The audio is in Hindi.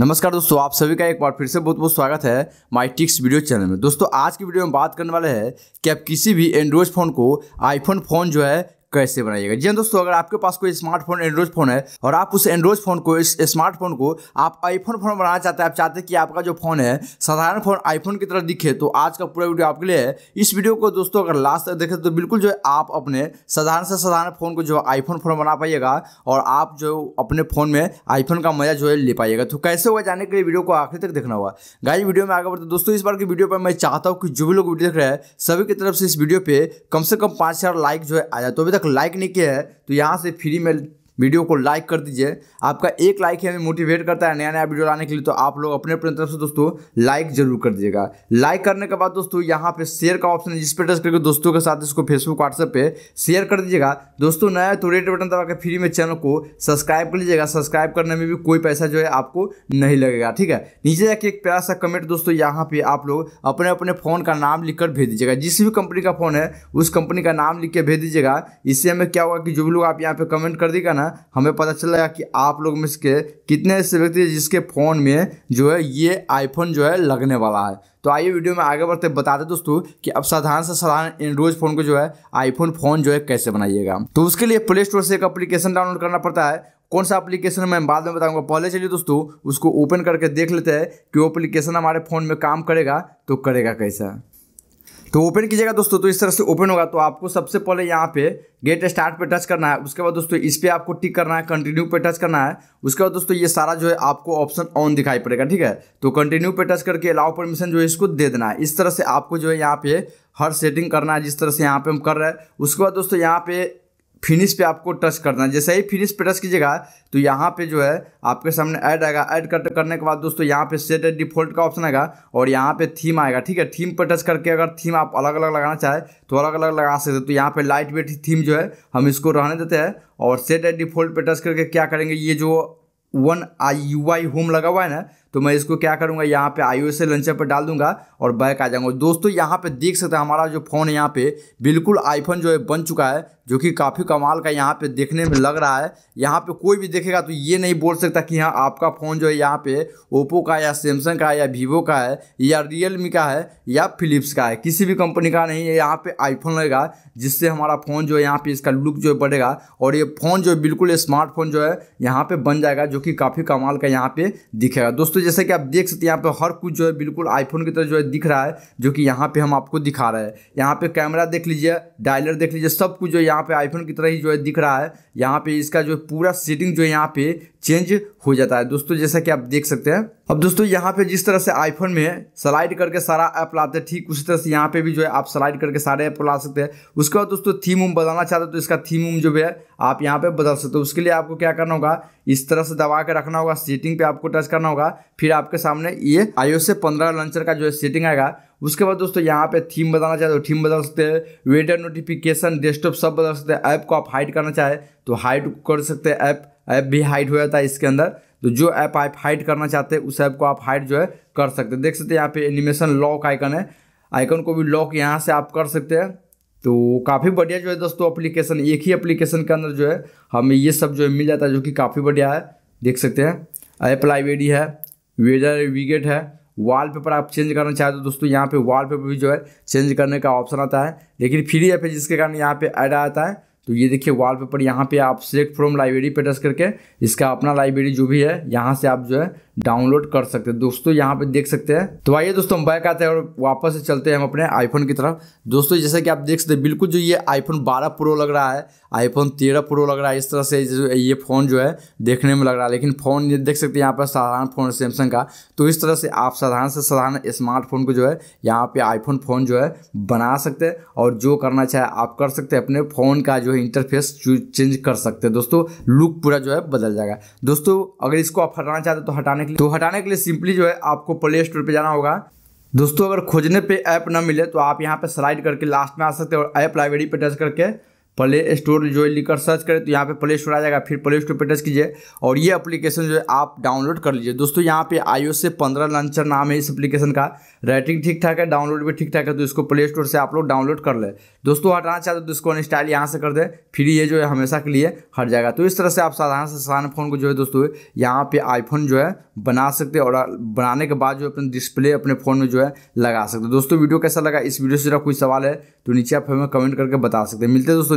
नमस्कार दोस्तों आप सभी का एक बार फिर से बहुत बहुत स्वागत है माई टिक्स वीडियो चैनल में दोस्तों आज की वीडियो में बात करने वाले हैं कि आप किसी भी एंड्रॉयड फ़ोन को आईफोन फ़ोन जो है कैसे बनाइएगा जी हाँ दोस्तों अगर आपके पास कोई स्मार्टफोन एंड्रॉइड फोन है और आप उस एंड्रॉइड फोन को इस स्मार्टफोन को आप आईफोन फोन बनाना चाहते हैं आप चाहते हैं कि आपका जो फोन है साधारण फोन आईफोन की तरह दिखे तो आज का पूरा वीडियो आपके लिए है इस वीडियो को दोस्तों अगर लास्ट तक देखें तो बिल्कुल जो है आप अपने साधारण से साधारण फोन को जो आईफोन फोन बना पाइएगा और आप जो अपने फोन में आईफोन का मजा जो है ले पाइएगा तो कैसे होगा जाने के लिए वीडियो को आखिर तक देखना होगा गाइस वीडियो में आगे बढ़ते दोस्तों इस बार की वीडियो पर मैं चाहता हूँ कि जो भी लोग वीडियो देख रहे हैं सभी की तरफ से इस वीडियो पे कम से कम पाँच लाइक जो है आ जाए तो अभी तक लाइक नहीं किया है तो यहाँ से फ्री में वीडियो को लाइक कर दीजिए आपका एक लाइक ही हमें मोटिवेट करता है नया नया वीडियो लाने के लिए तो आप लोग अपने अपने तरफ से दोस्तों लाइक जरूर कर दीजिएगा लाइक करने के बाद दोस्तों यहाँ पे शेयर का ऑप्शन है जिस पर टच करके दोस्तों के साथ इसको फेसबुक व्हाट्सएप पे शेयर कर दीजिएगा दोस्तों नया तो रेड बटन दबा के फ्री में चैनल को सब्सक्राइब कर लीजिएगा सब्सक्राइब करने में भी कोई पैसा जो है आपको नहीं लगेगा ठीक है नीचे जाके एक प्यारा सा कमेंट दोस्तों यहाँ पे आप लोग अपने अपने फ़ोन का नाम लिख कर भेज दीजिएगा जिस भी कंपनी का फ़ोन है उस कंपनी का नाम लिख के भेज दीजिएगा इससे हमें क्या होगा कि जो भी लोग आप यहाँ पे कमेंट कर देगा ना हमें पता चला कि आप लोग में से कितने ऐसे व्यक्ति हैं जिसके फ़ोन में जो है ये आईफोन जो है लगने वाला है तो आइए वीडियो में आगे बढ़ते बता दें दोस्तों कि अब साधारण से साधारण एंड्रॉइड फोन को जो है आईफोन फोन जो है कैसे बनाइएगा तो उसके लिए प्ले स्टोर से एक अप्लीकेशन डाउनलोड करना पड़ता है कौन सा एप्लीकेशन मैं बाद में बताऊंगा पहले चलिए दोस्तों उसको ओपन करके देख लेते हैं कि वो एप्लीकेशन हमारे फ़ोन में काम करेगा तो करेगा कैसा तो ओपन कीजिएगा दोस्तों तो इस तरह से ओपन होगा तो आपको सबसे पहले यहाँ पे गेट स्टार्ट पे टच करना है उसके बाद दोस्तों इस पर आपको टिक करना है कंटिन्यू पे टच करना है उसके बाद दोस्तों ये सारा जो है आपको ऑप्शन ऑन दिखाई पड़ेगा ठीक है तो कंटिन्यू पे टच करके अलाउ परमिशन जो है इसको दे देना है इस तरह से आपको जो है यहाँ पे हर सेटिंग करना है जिस तरह से यहाँ पे हम कर रहे हैं उसके बाद दोस्तों यहाँ पे फिनिश पे आपको टच करना है जैसे ही फिनिश पे टच कीजिएगा तो यहाँ पे जो है आपके सामने ऐड आएगा ऐड कर करने के बाद दोस्तों यहाँ पे सेट एड डिफॉल्ट का ऑप्शन आएगा और यहाँ पे थीम आएगा ठीक है थीम पर टच करके अगर थीम आप अलग अलग लगाना चाहे तो अलग अलग लगा सकते हो तो यहाँ पे लाइट वेट थीम जो है हम इसको रहने देते हैं और सेट एड डिफॉल्ट पर टच करके क्या करेंगे ये जो one I U I home लगा हुआ है ना तो मैं इसको क्या करूँगा यहाँ पे आई ओ लंचर पर डाल दूंगा और बैक आ जाऊँगा दोस्तों यहाँ पे देख सकते हैं हमारा जो फ़ोन है यहाँ पे बिल्कुल आईफोन जो है बन चुका है जो कि काफ़ी कमाल का यहाँ पे देखने में लग रहा है यहाँ पे कोई भी देखेगा तो ये नहीं बोल सकता कि हाँ आपका फ़ोन जो है यहाँ पे ओप्पो का या सैमसंग का या वीवो का है या रियलमी का है या फिलिप्स का है किसी भी कंपनी का नहीं है यहाँ पे आईफोन लगेगा जिससे हमारा फ़ोन जो है यहाँ पे इसका लुक जो है बढ़ेगा और ये फ़ोन जो है बिल्कुल स्मार्टफोन जो है यहाँ पर बन जाएगा जो कि काफ़ी कमाल का यहाँ पर दिखेगा दोस्तों दोस्तों जैसा कि आप देख सकते हैं यहाँ पे हर कुछ जो है बिल्कुल आईफोन की तरह जो है दिख रहा है जो कि यहाँ पे हम आपको दिखा रहे हैं यहाँ पे कैमरा देख लीजिए डायलर देख लीजिए सब कुछ जो यहाँ पे आईफोन की तरह ही जो है दिख रहा है यहाँ पे इसका जो पूरा सेटिंग जो है यहाँ पे चेंज हो जाता है दोस्तों जैसा कि आप देख सकते हैं अब दोस्तों यहाँ पे जिस तरह से आईफोन में स्लाइड करके सारा ऐप लाते हैं ठीक उसी तरह से यहाँ पे भी जो है आप स्लाइड करके सारे ऐप ला सकते हैं उसके बाद दोस्तों थीम उम बदलना चाहते हो तो इसका थीम उम जो है आप यहाँ पे बदल सकते हो उसके लिए आपको क्या करना होगा इस तरह से दबा के रखना होगा सेटिंग पे आपको टच करना होगा फिर आपके सामने ये आईओ से पंद्रह लंचर का जो है सेटिंग आएगा उसके बाद दोस्तों यहाँ पे थीम बदलना चाहते हो थीम बदल सकते हैं वेटर नोटिफिकेशन डेस्कटॉप सब बदल सकते हैं ऐप को आप हाइड करना चाहे तो हाइड कर सकते हैं ऐप ऐप भी हाइड हो जाता है इसके अंदर तो जो ऐप आप हाइड करना चाहते हैं उस ऐप को आप हाइड जो है कर सकते हैं देख सकते हैं यहाँ पे एनिमेशन लॉक आइकन है आइकन को भी लॉक यहाँ से आप कर सकते हैं तो काफ़ी बढ़िया जो है दोस्तों अप्लीकेशन एक ही अप्लीकेशन के अंदर जो है हमें ये सब जो है मिल जाता है जो कि काफ़ी बढ़िया है देख सकते हैं ऐप लाइब्रेरी है वेदर विगेट है वॉल पेपर आप चेंज करना चाहते हो दोस्तों यहाँ पे वॉलपेपर पेपर भी जो है चेंज करने का ऑप्शन आता है लेकिन फ्री ऐप है जिसके कारण यहाँ पे ऐड आता है तो ये देखिए वॉलपेपर यहाँ पे आप सिलेक्ट फ्रॉम लाइब्रेरी पे टच करके इसका अपना लाइब्रेरी जो भी है यहाँ से आप जो है डाउनलोड कर सकते हैं दोस्तों यहाँ पे देख सकते हैं तो आइए दोस्तों हम बैक आते हैं और वापस से चलते हैं हम अपने आईफोन की तरफ दोस्तों जैसे कि आप देख सकते हैं बिल्कुल जो ये आईफोन बारह प्रो लग रहा है आईफोन तेरह प्रो लग रहा है इस तरह से ये फ़ोन जो है देखने में लग रहा है लेकिन फ़ोन देख सकते हैं यहाँ पर साधारण फ़ोन है सैमसंग का तो इस तरह से आप साधारण से साधारण स्मार्टफोन को जो है यहाँ पे आईफोन फ़ोन जो है बना सकते हैं और जो करना चाहे आप कर सकते हैं अपने फ़ोन का जो है इंटरफेस चेंज कर सकते हैं दोस्तों लुक पूरा जो है बदल जाएगा दोस्तों अगर इसको आप हटाना चाहते हो तो हटाने के लिए तो हटाने के लिए सिंपली जो है आपको प्ले स्टोर पर जाना होगा दोस्तों अगर खोजने पे ऐप ना मिले तो आप यहाँ पे स्लाइड करके लास्ट में आ सकते हैं और ऐप लाइब्रेरी पे टच करके प्ले स्टोर जो है लिखकर सर्च करें तो यहाँ पे प्ले स्टोर आ जाएगा फिर प्ले स्टोर पर टच कीजिए और ये एप्लीकेशन जो है आप डाउनलोड कर लीजिए दोस्तों यहाँ पे आईओ से पंद्रह लंचर नाम है इस एप्लीकेशन का राइटिंग ठीक ठाक है डाउनलोड भी ठीक ठाक है तो इसको प्ले स्टोर से आप लोग डाउनलोड कर ले दोस्तों हटाना चाहते हो तो इसको इंस्टाइल यहाँ से कर दें फिर ये जो है हमेशा के लिए हट जाएगा तो इस तरह से आप साधारण से साधारण फ़ोन को जो है दोस्तों यहाँ पर आईफोन जो है बना सकते और बनाने के बाद जो अपने डिस्प्ले अपने फ़ोन में जो है लगा सकते दोस्तों वीडियो कैसा लगा इस वीडियो से जरा कोई सवाल है तो नीचे आप हमें कमेंट करके बता सकते मिलते दोस्तों